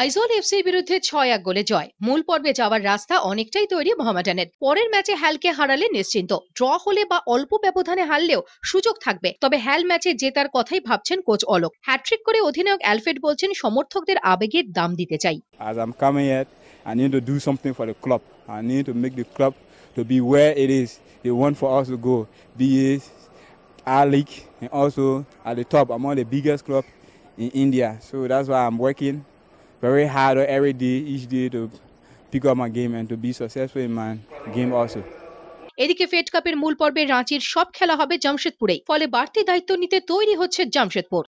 আইজল এফসির বিরুদ্ধে ছয় এক গোলে জয় মূল পর্বে যাওয়ার রাস্তা অনেকটাই তৈরি মোহামেডানের পরের ম্যাচে হ্যালকে হারালে নিশ্চিন্ত ড্র হলে বা অল্প ব্যবধানে হারলেও সুযোগ থাকবে তবে হ্যাল ম্যাচে জেতার কথাই ভাবছেন কোচ অলক হ্যাট্রিক করে অধিনায়ক অ্যালফেড বলছেন সমর্থকদের আবেগের দাম দিতে চাই আজ I'm coming I need to do for the club to make the club be where is they want for us go be is a league also at the top among the India so that's why I am very hard every day, each day to pick up my game and to be successful in my game also. এদিকে Fed কাপের মূল পর্বে রাঁচির সব খেলা হবে জামশেদপুরে ফলে বাড়তি দায়িত্ব নিতে তৈরি হচ্ছে জামশেদপুর